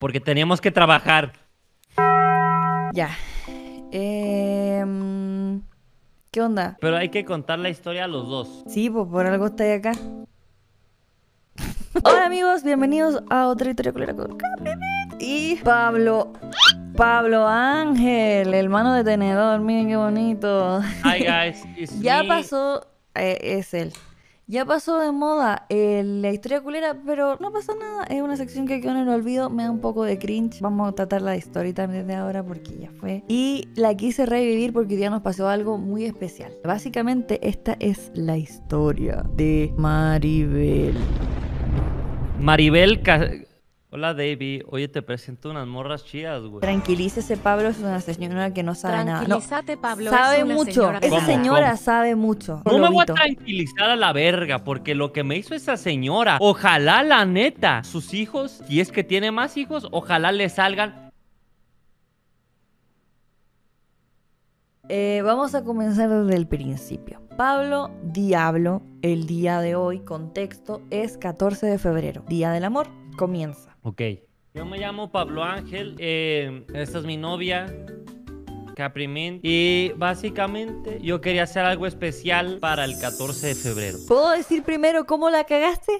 porque teníamos que trabajar. Ya. Em, ¿Qué onda? Pero hay que contar la historia a los dos. Sí, pues por algo estoy acá. Hola amigos, bienvenidos a otra historia culera con y Pablo. Pablo Ángel, El hermano de Tenedor, miren qué bonito. Hi guys, ya pasó, eh, es él. Ya pasó de moda eh, la historia culera, pero no pasa nada. Es una sección que quedó en el olvido. Me da un poco de cringe. Vamos a tratar la historia también de ahora porque ya fue. Y la quise revivir porque ya nos pasó algo muy especial. Básicamente, esta es la historia de Maribel. Maribel. Hola, Davy, Oye, te presento unas morras chidas, güey. Tranquilícese, Pablo. Es una señora que no sabe nada. Tranquilízate, Pablo. Sabe es una mucho. esa señora sabe mucho. No me voy a tranquilizar a la verga, porque lo que me hizo esa señora, ojalá la neta, sus hijos, si es que tiene más hijos, ojalá le salgan. Eh, vamos a comenzar desde el principio. Pablo Diablo, el día de hoy, contexto, es 14 de febrero, Día del Amor. Comienza. Ok. Yo me llamo Pablo Ángel, eh, esta es mi novia, Caprimin. y básicamente yo quería hacer algo especial para el 14 de febrero. ¿Puedo decir primero cómo la cagaste?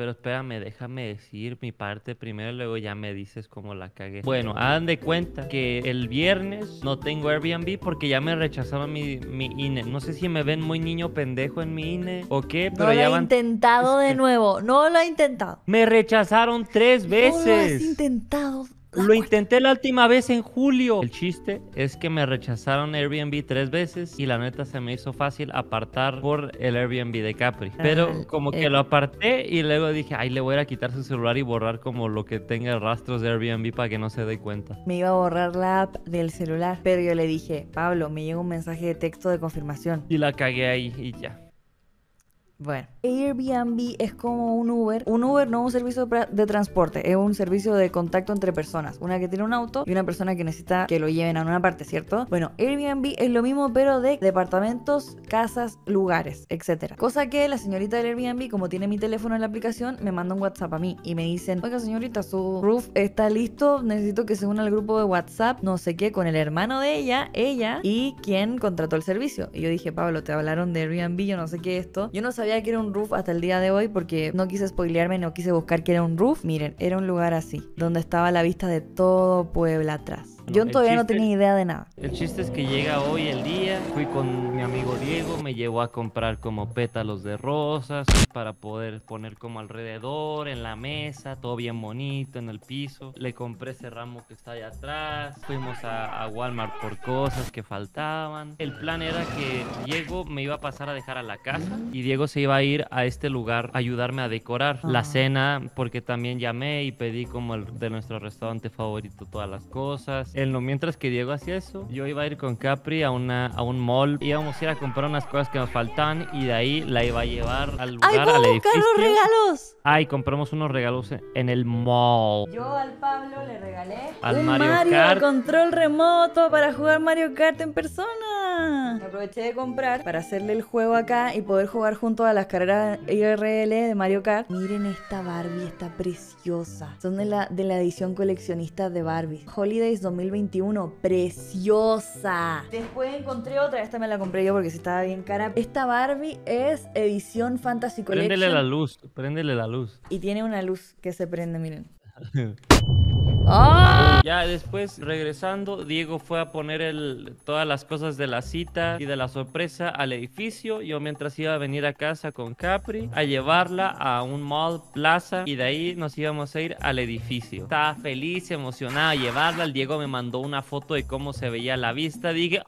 Pero espérame, déjame decir mi parte primero, y luego ya me dices cómo la cagué. Bueno, hagan de cuenta que el viernes no tengo Airbnb porque ya me rechazaron mi, INE. No sé si me ven muy niño pendejo en mi INE o qué, pero no ya lo intentado de este nuevo, no lo he intentado. Me rechazaron tres veces. No lo has intentado lo intenté la última vez en julio. El chiste es que me rechazaron Airbnb tres veces y la neta se me hizo fácil apartar por el Airbnb de Capri. Ah, pero eh, como que eh. lo aparté y luego dije, ay, le voy a quitar su celular y borrar como lo que tenga rastros de Airbnb para que no se dé cuenta. Me iba a borrar la app del celular, pero yo le dije, Pablo, me llegó un mensaje de texto de confirmación. Y la cagué ahí y ya. Bueno. Airbnb es como un Uber. Un Uber no es un servicio de transporte, es un servicio de contacto entre personas. Una que tiene un auto y una persona que necesita que lo lleven a una parte, ¿cierto? Bueno, Airbnb es lo mismo, pero de departamentos, casas, lugares, etc. Cosa que la señorita del Airbnb, como tiene mi teléfono en la aplicación, me manda un WhatsApp a mí y me dicen, oiga señorita, su roof está listo, necesito que se una al grupo de WhatsApp, no sé qué, con el hermano de ella, ella y quien contrató el servicio. Y yo dije, Pablo, te hablaron de Airbnb, yo no sé qué esto. Yo no sabía que era un roof hasta el día de hoy porque no quise spoilearme, no quise buscar que era un roof. Miren, era un lugar así, donde estaba la vista de todo Puebla atrás. Yo todavía no tenía idea de nada. El chiste es que llega hoy el día, fui con mi amigo Diego, me llevó a comprar como pétalos de rosas para poder poner como alrededor, en la mesa, todo bien bonito, en el piso. Le compré ese ramo que está allá atrás, fuimos a, Walmart por cosas que faltaban. El plan era que Diego me iba a pasar a dejar a la casa y Diego se iba a ir a este lugar a ayudarme a decorar ah. la cena porque también llamé y pedí como el de nuestro restaurante favorito todas las cosas mientras que Diego hacía eso, yo iba a ir con Capri a, una, a un mall, íbamos a ir a comprar unas cosas que nos faltaban y de ahí la iba a llevar al lugar, ¡Ay, puedo buscar los regalos! Ay, compramos unos regalos en el mall. Yo al Pablo le regalé un Mario, control remoto para jugar Mario Kart en persona. aproveché de comprar para hacerle el juego acá y poder jugar junto a las carreras IRL de Mario Kart. Miren esta Barbie, está preciosa. Son de la, de la edición coleccionista de Barbie. Holidays 2020. 21. Preciosa. Después encontré otra, esta me la compré yo porque se estaba bien cara. Esta Barbie es edición Fantasy Collection. Préndele la luz, préndele la luz. Y tiene una luz que se prende, miren. ¡Ah! Ya después, regresando, Diego fue a poner todas las cosas de la cita y de la sorpresa al edificio. Yo mientras iba a venir a casa con Capri, a llevarla a un mall, plaza, y de ahí nos íbamos a ir al edificio. Estaba feliz, emocionada a llevarla. El Diego me mandó una foto de cómo se veía la vista. Dije,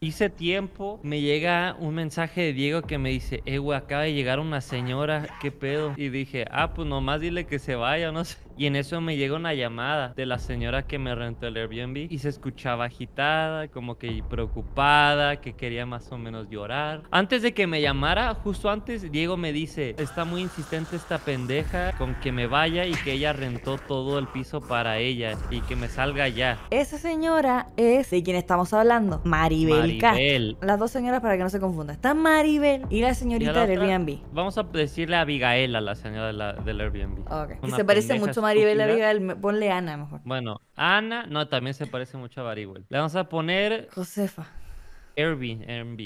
Hice tiempo, me llega un mensaje de Diego que me dice, eh, wey, acaba de llegar una señora, qué pedo. Y dije, ah, pues nomás dile que se vaya, no sé. Y en eso me llega una llamada de la señora que me rentó el Airbnb y se escuchaba agitada, como que preocupada, que quería más o menos llorar. Antes de que me llamara, justo antes, Diego me dice, está muy insistente esta pendeja con que me vaya y que ella rentó todo el piso para ella y que me salga ya. Esa señora es de quien estamos hablando, Maribel, Maribel. Las dos señoras para que no se confunda. Está Maribel y la señorita del Airbnb. Vamos a decirle a Abigail a la señora del Airbnb. Ok Que se parece mucho Maribel ponle Ana mejor. Bueno, Ana, no, también se parece mucho a Maribel. Le vamos a poner... Josefa. Airbnb, Airbnb.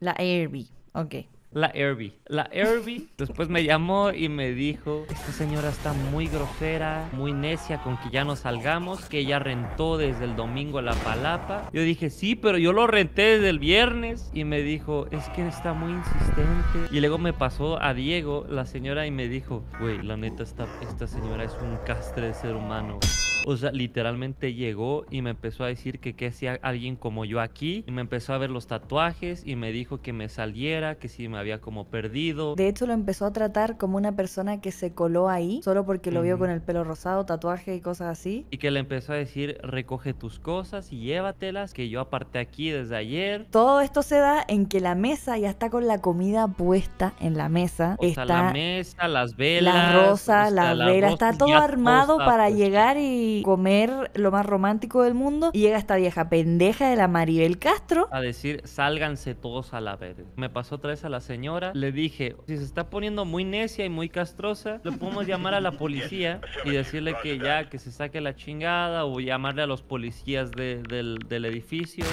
La Airbnb, ok. La Herbie. La Herbie después me llamó y me dijo, esta señora está muy grosera, muy necia con que ya no salgamos, que ella rentó desde el domingo la palapa. Yo dije, sí, pero yo lo renté desde el viernes. Y me dijo, es que está muy insistente. Y luego me pasó a Diego, la señora, y me dijo, güey, la neta, esta, esta señora es un castre de ser humano. O sea, literalmente llegó y me empezó a decir que qué hacía alguien como yo aquí. Y me empezó a ver los tatuajes y me dijo que me saliera, que si me había como perdido. De hecho, lo empezó a tratar como una persona que se coló ahí solo porque lo vio con el pelo rosado, tatuaje y cosas así. Y que le empezó a decir, recoge tus cosas y llévatelas que yo aparté aquí desde ayer. Todo esto se da en que la mesa ya está con la comida puesta en la mesa. está la mesa, las velas. La rosas, La está todo armado para pues, llegar y comer lo más romántico del mundo. Y llega esta vieja pendeja de la Maribel Castro. A decir, sálganse todos a la verga. Me pasó otra vez a la señora, le dije, si se está poniendo muy necia y muy castrosa, le podemos llamar a la policía y decirle que ya, que se saque la chingada o llamarle a los policías del, del edificio.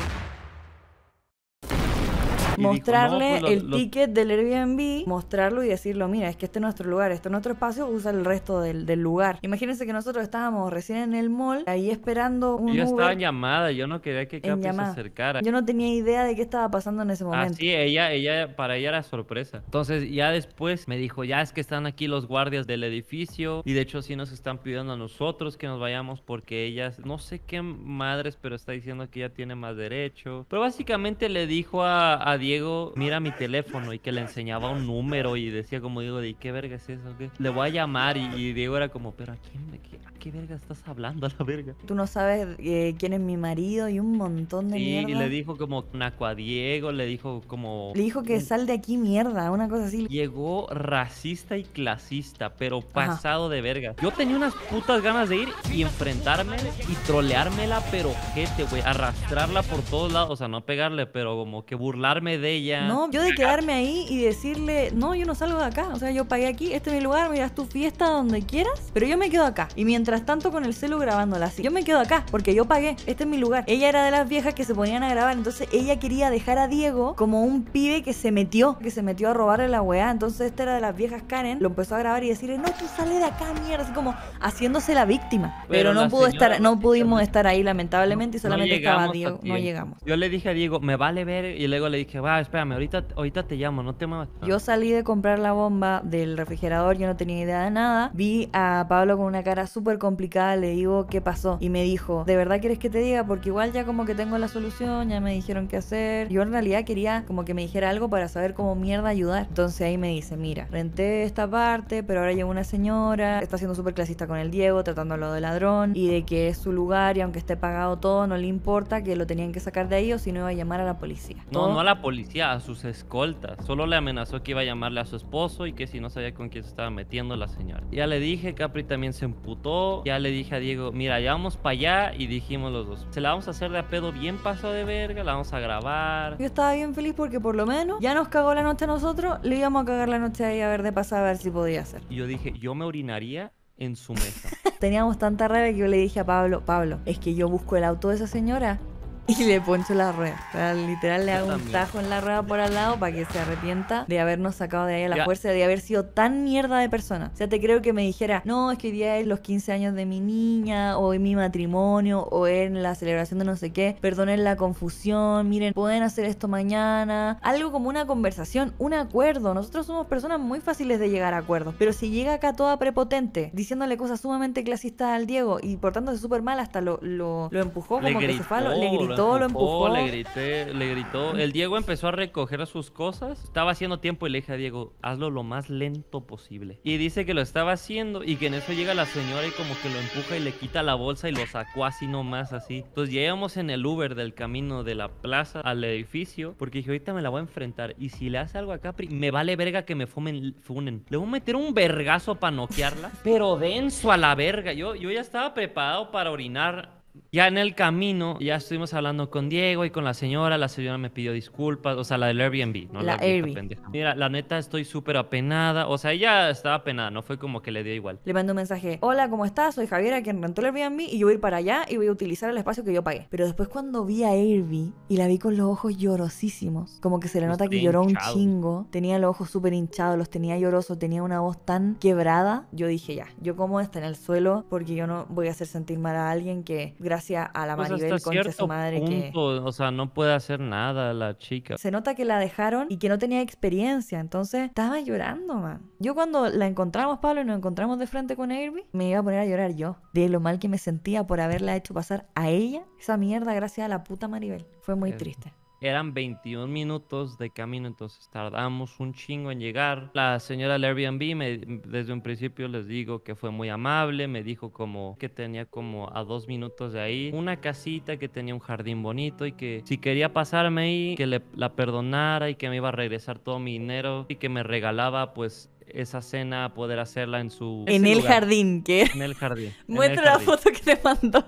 Pues, mostrarle el ticket del Airbnb, mostrarlo y decirlo, mira, es que este es nuestro lugar, este es nuestro espacio, usa el resto del, del lugar. Imagínense que nosotros estábamos recién en el mall, ahí esperando un Yo estaba en llamada, yo no quería que Capri se acercara. Yo no tenía idea de qué estaba pasando en ese ah, momento. Así, ah, ella, ella, para ella era sorpresa. Entonces ya después me dijo, ya es que están aquí los guardias del edificio y de hecho sí nos están pidiendo a nosotros que nos vayamos porque ellas, no sé qué madres, pero está diciendo que ella tiene más derecho. Pero básicamente le dijo a, a Diego mira mi teléfono y que le enseñaba un número y decía como digo ¿de qué verga es eso? que Le voy a llamar y, Diego era como, pero ¿a quién? ¿A qué, verga estás hablando a la verga? Tú no sabes eh, quién es mi marido y un montón de Y le dijo como naco a Diego, le dijo como... Le dijo que sal de aquí mierda, una cosa así. Llegó racista y clasista, pero pasado de verga. Yo tenía unas putas ganas de ir y enfrentarme y troleármela, pero gente, güey, arrastrarla por todos lados, o sea, no pegarle, pero como que burlarme de ella. No, yo de quedarme ahí y decirle, no, yo no salgo de acá. O sea, yo pagué aquí, este es mi lugar, miras tu fiesta donde quieras, pero yo me quedo acá. Y mientras tanto con el celu grabándola así, yo me quedo acá porque yo pagué, este es mi lugar. Ella era de las viejas que se ponían a grabar, entonces ella quería dejar a Diego como un pibe que se metió, que se metió a robarle la weá. Entonces esta era de las viejas Karen, lo empezó a grabar y decirle, no, tú sale de acá, mierda, así como haciéndose la víctima. Pero, no pudo estar, no pudimos estar ahí lamentablemente y solamente estaba Diego, no llegamos. Yo le dije a Diego, me vale ver y luego le dije, ah, espérame, ahorita, ahorita te llamo, no te muevas. Yo ah. salí de comprar la bomba del refrigerador, yo no tenía idea de nada. Vi a Pablo con una cara súper complicada, le digo qué pasó. Y me dijo, ¿de verdad quieres que te diga? Porque igual ya como que tengo la solución, ya me dijeron qué hacer. Yo en realidad quería como que me dijera algo para saber cómo mierda ayudar. Entonces ahí me dice, mira, renté esta parte, pero ahora llega una señora, está siendo súper clasista con el Diego, tratándolo de ladrón y de que es su lugar y aunque esté pagado todo, no le importa que lo tenían que sacar de ahí o si no iba a llamar a la policía. No, no a la policía a sus escoltas. Solo le amenazó que iba a llamarle a su esposo y que si no sabía con quién se estaba metiendo la señora. Ya le dije, Capri también se imputó Ya le dije a Diego, mira, ya vamos para allá y dijimos los dos, se la vamos a hacer de a pedo bien paso de verga, la vamos a grabar. Yo estaba bien feliz porque por lo menos ya nos cagó la noche a nosotros, le íbamos a cagar la noche ahí a ver de pasar a ver si podía hacer. yo dije, yo me orinaría en su mesa. Teníamos tanta rabia que yo le dije a Pablo, Pablo, es que yo busco el auto de esa señora y le poncho la rueda. O sea, literal le hago un tajo en la rueda por al lado para que se arrepienta de habernos sacado de ahí a la fuerza, de haber sido tan mierda de persona. O sea, te creo que me dijera, no, es que hoy día es los 15 años de mi niña, o en mi matrimonio, o en la celebración de no sé qué, perdonen la confusión, miren, pueden hacer esto mañana. Algo como una conversación, un acuerdo. Nosotros somos personas muy fáciles de llegar a acuerdos, pero si llega acá toda prepotente, diciéndole cosas sumamente clasistas al Diego y portándose súper mal, hasta lo, lo, empujó como que se le gritó todo lo empujó, Le grité, le gritó. El Diego empezó a recoger sus cosas. Estaba haciendo tiempo y le dije a Diego, hazlo lo más lento posible. Y dice que lo estaba haciendo y que en eso llega la señora y como que lo empuja y le quita la bolsa y lo sacó así nomás, así. Entonces ya íbamos en el Uber del camino de la plaza al edificio porque dije, ahorita me la voy a enfrentar. Y si le hace algo a Capri, me vale verga que me fumen, funen. Le voy a meter un vergazo para noquearla, pero denso a la verga. Yo, yo ya estaba preparado para orinar ya en el camino, ya estuvimos hablando con Diego y con la señora. La señora me pidió disculpas, o sea, la del Airbnb, ¿no? La, Airbnb. Mira, la neta estoy súper apenada. O sea, ella estaba apenada, no fue como que le dio igual. Le mandó un mensaje: Hola, ¿cómo estás? Soy Javiera, quien rentó el Airbnb y yo voy a ir para allá y voy a utilizar el espacio que yo pagué. Pero después, cuando vi a Airbnb y la vi con los ojos llorosísimos, como que se le nota que lloró un chingo, tenía los ojos súper hinchados, los tenía llorosos, tenía una voz tan quebrada. Yo dije: Ya, yo como está en el suelo porque yo no voy a hacer sentir mal a alguien que gracias a la Maribel con su madre que... O sea, no puede hacer nada la chica. Se nota que la dejaron y que no tenía experiencia, entonces estaba llorando, man. Yo cuando la encontramos, Pablo, y nos encontramos de frente con Irby, me iba a poner a llorar yo de lo mal que me sentía por haberla hecho pasar a ella esa mierda gracias a la puta Maribel. Fue muy eh, triste. Eran 21 minutos de camino, entonces tardamos un chingo en llegar. La señora del Airbnb desde un principio les digo que fue muy amable, me dijo como que tenía como a dos minutos de ahí una casita que tenía un jardín bonito y que si quería pasarme ahí, que le, la perdonara y que me iba a regresar todo mi dinero y que me regalaba pues esa cena poder hacerla en su en el jardín ¿qué? en el jardín muestra la foto que te mandó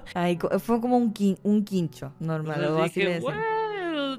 fue como un, un quincho normal así dije,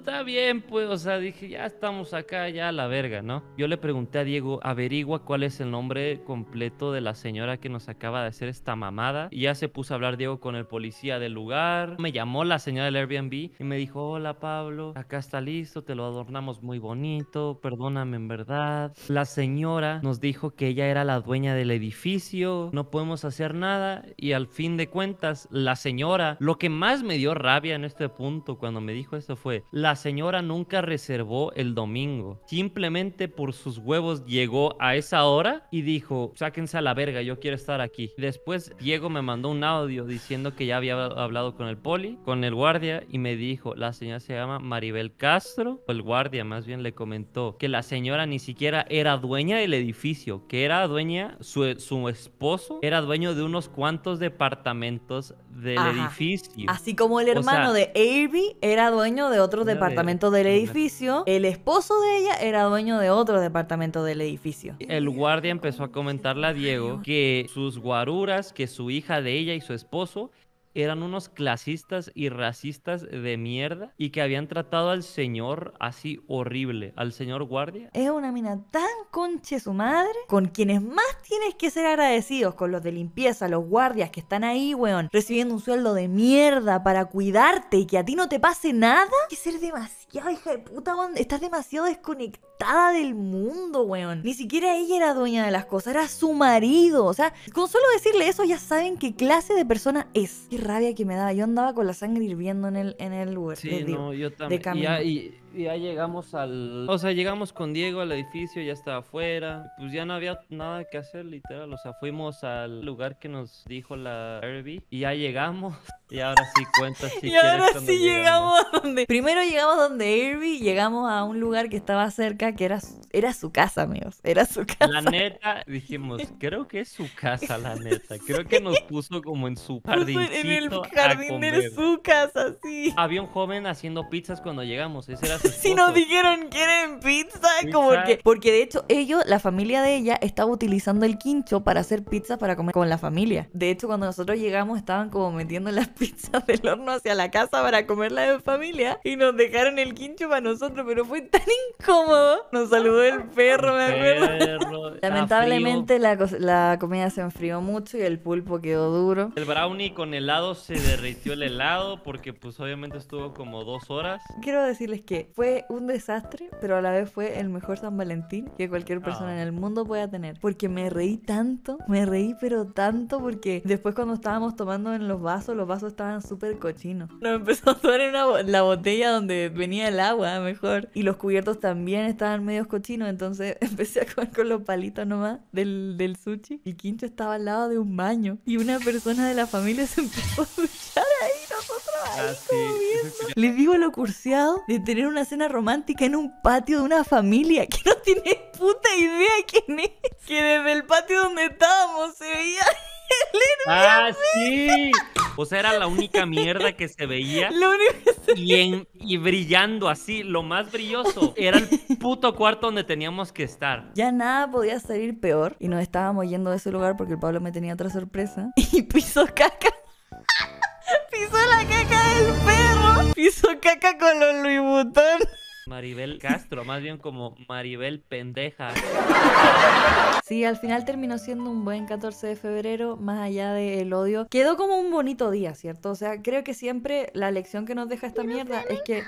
está bien, pues, o sea, dije, ya estamos acá, ya a la verga, ¿no? Yo le pregunté a Diego, averigua cuál es el nombre completo de la señora que nos acaba de hacer esta mamada. Y ya se puso a hablar Diego con el policía del lugar. Me llamó la señora del Airbnb y me dijo, hola Pablo, acá está listo, te lo adornamos muy bonito, perdóname en verdad. La señora nos dijo que ella era la dueña del edificio, no podemos hacer nada. Y al fin de cuentas, la señora, lo que más me dio rabia en este punto cuando me dijo eso fue, la la señora nunca reservó el domingo. Simplemente por sus huevos llegó a esa hora y dijo, sáquense a la verga, yo quiero estar aquí. Después Diego me mandó un audio diciendo que ya había hablado con el poli, con el guardia, y me dijo, la señora se llama Maribel Castro. El guardia más bien le comentó que la señora ni siquiera era dueña del edificio, que era dueña, su, esposo era dueño de unos cuantos departamentos del edificio. Así como el hermano de Avery era dueño de otros departamentos departamento del edificio. El esposo de ella era dueño de otro departamento del edificio. El guardia empezó a comentarle a Diego que sus guaruras, que su hija de ella y su esposo eran unos clasistas y racistas de mierda y que habían tratado al señor así horrible, al señor guardia. Es una mina tan conche su madre, con quienes más tienes que ser agradecidos, con los de limpieza, los guardias que están ahí, weón, recibiendo un sueldo de mierda para cuidarte y que a ti no te pase nada, que ser demasiado ya, hija de puta, estás demasiado desconectada del mundo, weón. Ni siquiera ella era dueña de las cosas, era su marido. O sea, con solo decirle eso ya saben qué clase de persona es. Qué rabia que me daba. Yo andaba con la sangre hirviendo en el, en el Sí, no, yo también. De camino. y, ya llegamos al... O sea, llegamos con Diego al edificio, ya estaba afuera. Pues ya no había nada que hacer, literal. O sea, fuimos al lugar que nos dijo la Herbie y ya llegamos. Y ahora sí cuenta si Y ahora sí llegamos. a donde... Primero llegamos donde Herbie, llegamos a un lugar que estaba cerca, que era, era su casa, amigos. Era su casa. La neta, dijimos, creo que es su casa, la neta. Creo que nos puso como en su jardín. En el jardín de su casa, sí. Había un joven haciendo pizzas cuando llegamos. Ese era si nos dijeron quieren pizza, pizza. como que porque de hecho ellos, la familia de ella estaba utilizando el quincho para hacer pizza para comer con la familia. De hecho, cuando nosotros llegamos estaban como metiendo las pizzas del horno hacia la casa para comerla de familia y nos dejaron el quincho para nosotros, pero fue tan incómodo. Nos saludó el perro, me acuerdo. Lamentablemente la, la comida se enfrió mucho y el pulpo quedó duro. El brownie con helado se derritió el helado porque pues obviamente estuvo como dos horas. Quiero decirles que fue un desastre, pero a la vez fue el mejor San Valentín que cualquier ah. persona en el mundo pueda tener. Porque me reí tanto, me reí pero tanto porque después cuando estábamos tomando en los vasos, los vasos estaban súper cochinos. Nos empezó a tomar en la botella donde venía el agua mejor. Y los cubiertos también estaban medio cochinos, entonces empecé a comer con los palitos nomás del, del sushi. Y Quincho estaba al lado de un baño y una persona de la familia se empezó a duchar ahí nosotros ah, Les digo lo cursiado de tener una cena romántica en un patio de una familia que no tiene puta idea quién es. Que desde el patio donde estábamos se veía... ¡Ah, sí! O sea, era la única mierda que se veía. Lo y, brillando así, lo más brilloso. Era el puto cuarto donde teníamos que estar. Ya nada podía salir peor. Y nos estábamos yendo de ese lugar porque el Pablo me tenía otra sorpresa. Y piso caca con los Louis Maribel Castro, más bien como Maribel pendeja. Sí, al final terminó siendo un buen 14 de febrero, más allá del odio. Quedó como un bonito día, ¿cierto? O sea, creo que siempre la lección que nos deja esta mierda es que...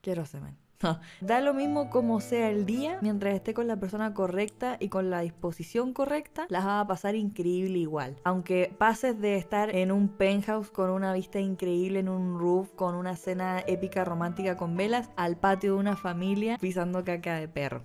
Quiero semen. Da lo mismo como sea el día, mientras esté con la persona correcta y con la disposición correcta, las va a pasar increíble igual. Aunque pases de estar en un penthouse con una vista increíble, en un roof, con una cena épica romántica con velas, al patio de una familia pisando caca de perro.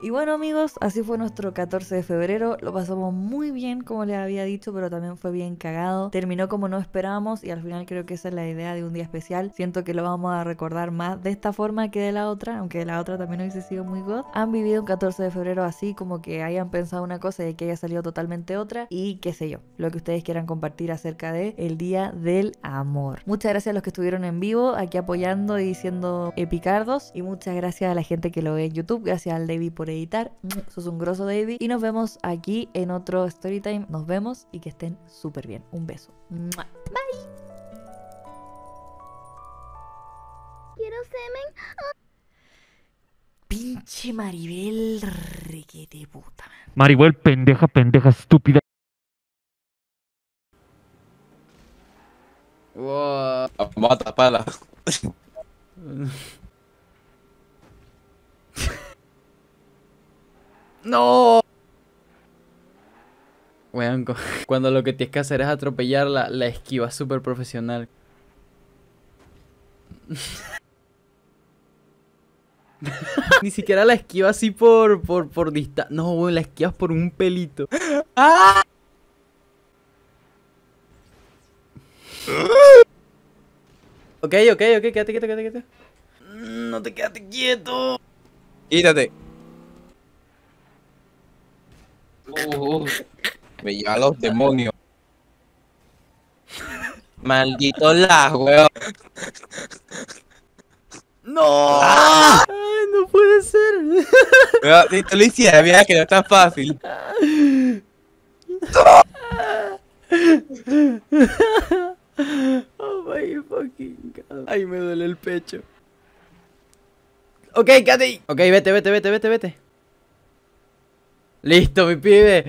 Y bueno amigos, así fue nuestro 14 de febrero, lo pasamos muy bien como les había dicho, pero también fue bien cagado. Terminó como no esperábamos y al final creo que esa es la idea de un día especial. Siento que lo vamos a recordar más de esta forma que de la otra, aunque de la otra también hubiese sido muy god. Han vivido un 14 de febrero así como que hayan pensado una cosa y que haya salido totalmente otra y qué sé yo, lo que ustedes quieran compartir acerca de el Día del Amor. Muchas gracias a los que estuvieron en vivo aquí apoyando y diciendo epicardos y muchas gracias a la gente que lo ve en YouTube, gracias al David por editar. Sos un grosso, David. Y nos vemos aquí en otro Storytime. Nos vemos y que estén súper bien. Un beso. Bye. Quiero semen. Ah. Pinche Maribel, puta. Maribel, pendeja, pendeja, estúpida. Wow. Mata pala. ¡No! Weón, cuando lo que tienes que hacer es atropellarla, la esquiva súper profesional. Ni siquiera la esquiva así por, por, por No, weón, la esquivas por un pelito. ¡Ah! ok, ok, ok, quédate, quédate, quédate, quédate. No te quedaste quieto. Quítate. Uh, uh. me lleva a los demonios. Maldito lag, weón. No. Ah. Ay, no puede ser. Pero, si tú lo hicieras, mira que no es tan fácil. oh my fucking god. Ay, me duele el pecho. Ok, Katy. Ok, vete, vete, vete, vete, vete. Listo, mi pibe.